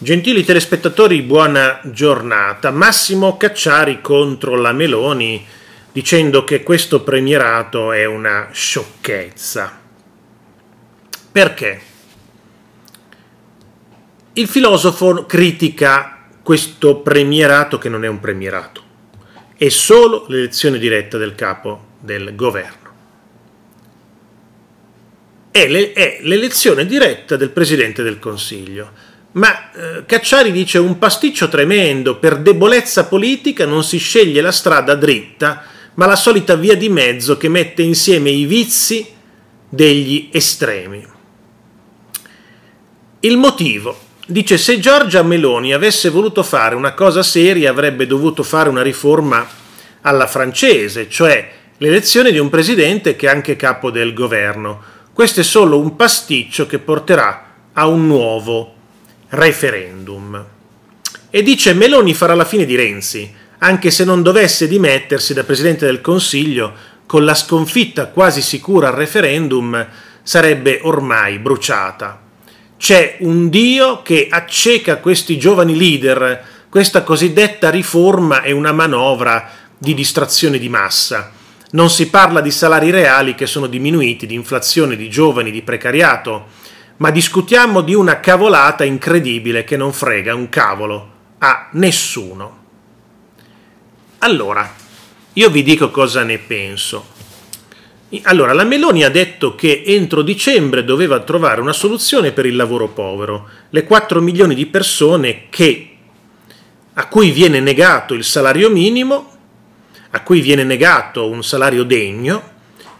Gentili telespettatori, buona giornata. Massimo Cacciari contro la Meloni dicendo che questo premierato è una sciocchezza. Perché? Il filosofo critica questo premierato che non è un premierato, è solo l'elezione diretta del capo del governo. È l'elezione diretta del Presidente del Consiglio ma eh, Cacciari dice un pasticcio tremendo, per debolezza politica non si sceglie la strada dritta, ma la solita via di mezzo che mette insieme i vizi degli estremi. Il motivo. Dice se Giorgia Meloni avesse voluto fare una cosa seria avrebbe dovuto fare una riforma alla francese, cioè l'elezione di un presidente che è anche capo del governo. Questo è solo un pasticcio che porterà a un nuovo governo referendum. E dice Meloni farà la fine di Renzi, anche se non dovesse dimettersi da Presidente del Consiglio, con la sconfitta quasi sicura al referendum sarebbe ormai bruciata. C'è un Dio che acceca questi giovani leader, questa cosiddetta riforma è una manovra di distrazione di massa. Non si parla di salari reali che sono diminuiti, di inflazione, di giovani, di precariato, ma discutiamo di una cavolata incredibile che non frega un cavolo a nessuno. Allora, io vi dico cosa ne penso. Allora, la Meloni ha detto che entro dicembre doveva trovare una soluzione per il lavoro povero, le 4 milioni di persone che, a cui viene negato il salario minimo, a cui viene negato un salario degno,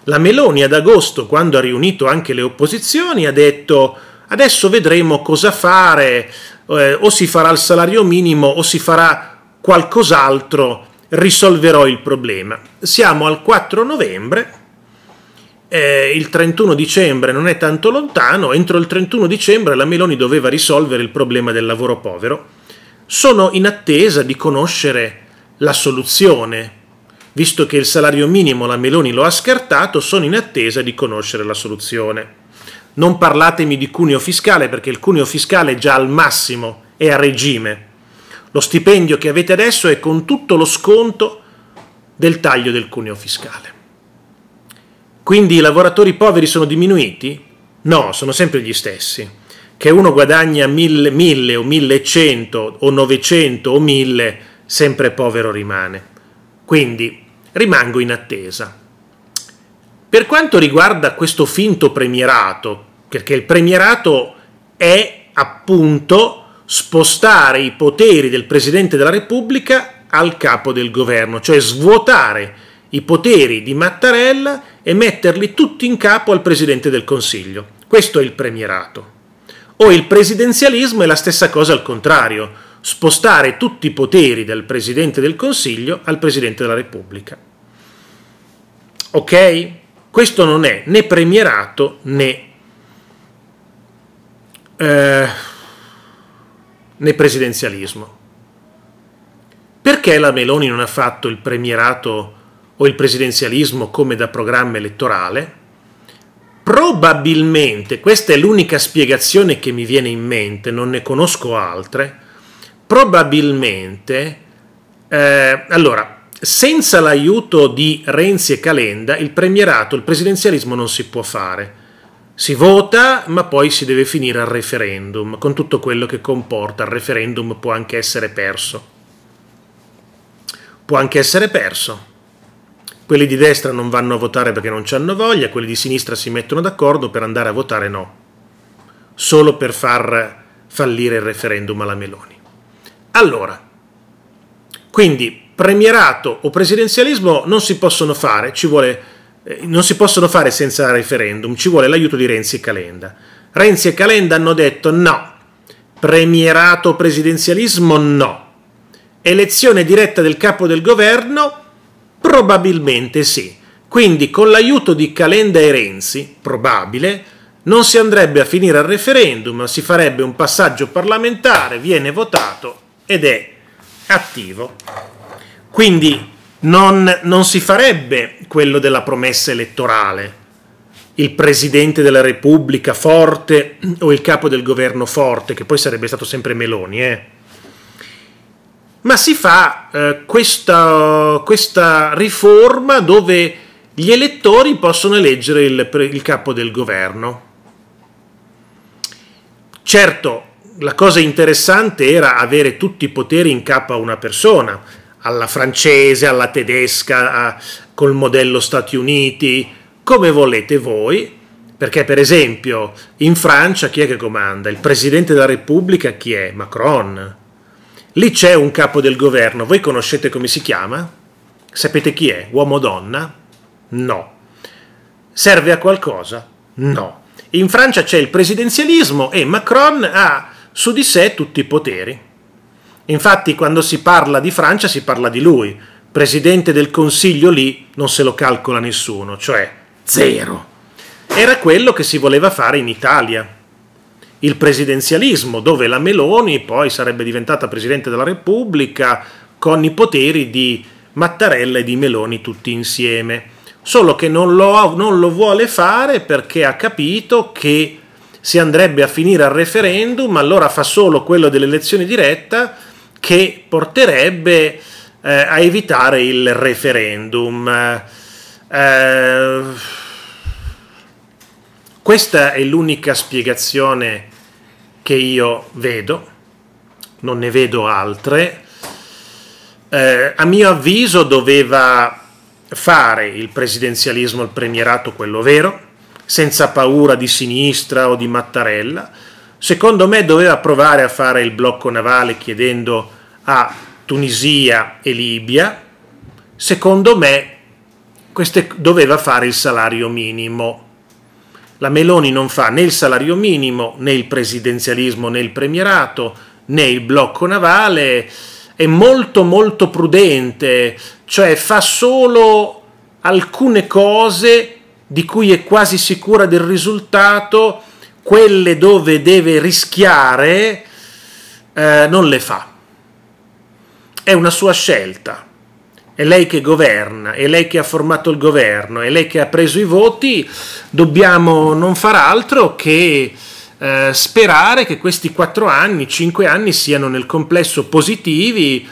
la Meloni ad agosto, quando ha riunito anche le opposizioni, ha detto adesso vedremo cosa fare, eh, o si farà il salario minimo o si farà qualcos'altro, risolverò il problema. Siamo al 4 novembre, eh, il 31 dicembre non è tanto lontano, entro il 31 dicembre la Meloni doveva risolvere il problema del lavoro povero. Sono in attesa di conoscere la soluzione Visto che il salario minimo la Meloni lo ha scartato, sono in attesa di conoscere la soluzione. Non parlatemi di cuneo fiscale perché il cuneo fiscale è già al massimo, è a regime. Lo stipendio che avete adesso è con tutto lo sconto del taglio del cuneo fiscale. Quindi i lavoratori poveri sono diminuiti? No, sono sempre gli stessi. Che uno guadagna 1000, 1000 o 1100 o 900 o 1000, sempre povero rimane. Quindi rimango in attesa. Per quanto riguarda questo finto premierato, perché il premierato è appunto spostare i poteri del Presidente della Repubblica al capo del governo, cioè svuotare i poteri di Mattarella e metterli tutti in capo al Presidente del Consiglio. Questo è il premierato. O il presidenzialismo è la stessa cosa al contrario, spostare tutti i poteri dal Presidente del Consiglio al Presidente della Repubblica. Ok? Questo non è né premierato né, eh, né presidenzialismo. Perché la Meloni non ha fatto il premierato o il presidenzialismo come da programma elettorale? Probabilmente, questa è l'unica spiegazione che mi viene in mente, non ne conosco altre, probabilmente, eh, allora, senza l'aiuto di Renzi e Calenda il premierato, il presidenzialismo non si può fare. Si vota, ma poi si deve finire al referendum, con tutto quello che comporta. Il referendum può anche essere perso. Può anche essere perso. Quelli di destra non vanno a votare perché non ci hanno voglia, quelli di sinistra si mettono d'accordo per andare a votare no, solo per far fallire il referendum alla Meloni. Allora, quindi premierato o presidenzialismo non si possono fare, vuole, eh, non si possono fare senza referendum, ci vuole l'aiuto di Renzi e Calenda. Renzi e Calenda hanno detto no, premierato o presidenzialismo no, elezione diretta del capo del governo probabilmente sì. Quindi con l'aiuto di Calenda e Renzi, probabile, non si andrebbe a finire al referendum, si farebbe un passaggio parlamentare, viene votato ed è attivo. Quindi non, non si farebbe quello della promessa elettorale, il presidente della Repubblica forte o il capo del governo forte, che poi sarebbe stato sempre Meloni, eh? ma si fa eh, questa, questa, riforma dove gli elettori possono eleggere il, il capo del governo. Certo, la cosa interessante era avere tutti i poteri in capo a una persona, alla francese, alla tedesca, a, col modello Stati Uniti, come volete voi, perché per esempio in Francia chi è che comanda? Il Presidente della Repubblica chi è? Macron. Lì c'è un capo del governo, voi conoscete come si chiama? Sapete chi è? Uomo o donna? No. Serve a qualcosa? No. In Francia c'è il presidenzialismo e Macron ha su di sé tutti i poteri. Infatti quando si parla di Francia si parla di lui. Presidente del Consiglio lì non se lo calcola nessuno, cioè zero. Era quello che si voleva fare in Italia. Il presidenzialismo, dove la Meloni poi sarebbe diventata Presidente della Repubblica con i poteri di Mattarella e di Meloni tutti insieme. Solo che non lo, non lo vuole fare perché ha capito che si andrebbe a finire al referendum, allora fa solo quello dell'elezione diretta che porterebbe eh, a evitare il referendum. Eh, questa è l'unica spiegazione che io vedo, non ne vedo altre. Eh, a mio avviso doveva fare il presidenzialismo, il premierato, quello vero, senza paura di sinistra o di Mattarella, Secondo me doveva provare a fare il blocco navale chiedendo a Tunisia e Libia. Secondo me queste, doveva fare il salario minimo. La Meloni non fa né il salario minimo, né il presidenzialismo, né il premierato, né il blocco navale, è molto molto prudente, cioè fa solo alcune cose di cui è quasi sicura del risultato quelle dove deve rischiare eh, non le fa. È una sua scelta. È lei che governa, è lei che ha formato il governo, è lei che ha preso i voti. Dobbiamo non far altro che eh, sperare che questi quattro anni, cinque anni siano nel complesso positivi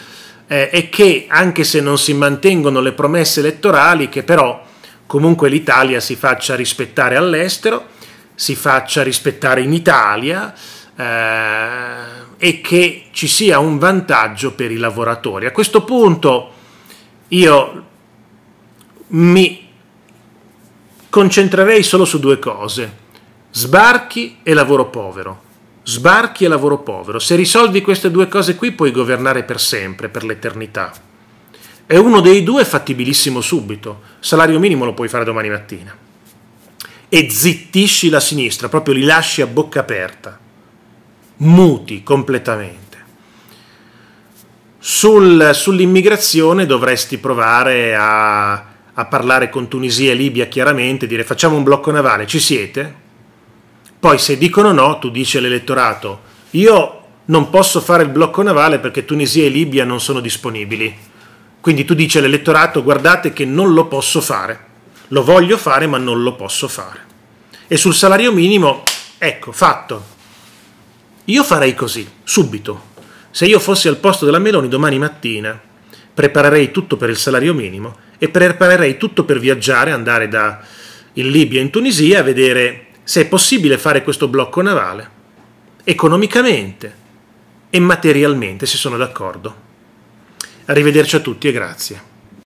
eh, e che anche se non si mantengono le promesse elettorali, che però comunque l'Italia si faccia rispettare all'estero si faccia rispettare in Italia eh, e che ci sia un vantaggio per i lavoratori. A questo punto io mi concentrerei solo su due cose, sbarchi e lavoro povero. Sbarchi e lavoro povero. Se risolvi queste due cose qui puoi governare per sempre, per l'eternità. E uno dei due è fattibilissimo subito. Salario minimo lo puoi fare domani mattina e zittisci la sinistra, proprio li lasci a bocca aperta, muti completamente. Sul, sull'immigrazione dovresti provare a, a, parlare con Tunisia e Libia chiaramente, dire facciamo un blocco navale, ci siete? Poi se dicono no, tu dici all'elettorato, io non posso fare il blocco navale perché Tunisia e Libia non sono disponibili. Quindi tu dici all'elettorato, guardate che non lo posso fare lo voglio fare ma non lo posso fare. E sul salario minimo, ecco, fatto. Io farei così, subito. Se io fossi al posto della Meloni domani mattina, preparerei tutto per il salario minimo e preparerei tutto per viaggiare, andare da in Libia in Tunisia a vedere se è possibile fare questo blocco navale, economicamente e materialmente, se sono d'accordo. Arrivederci a tutti e grazie.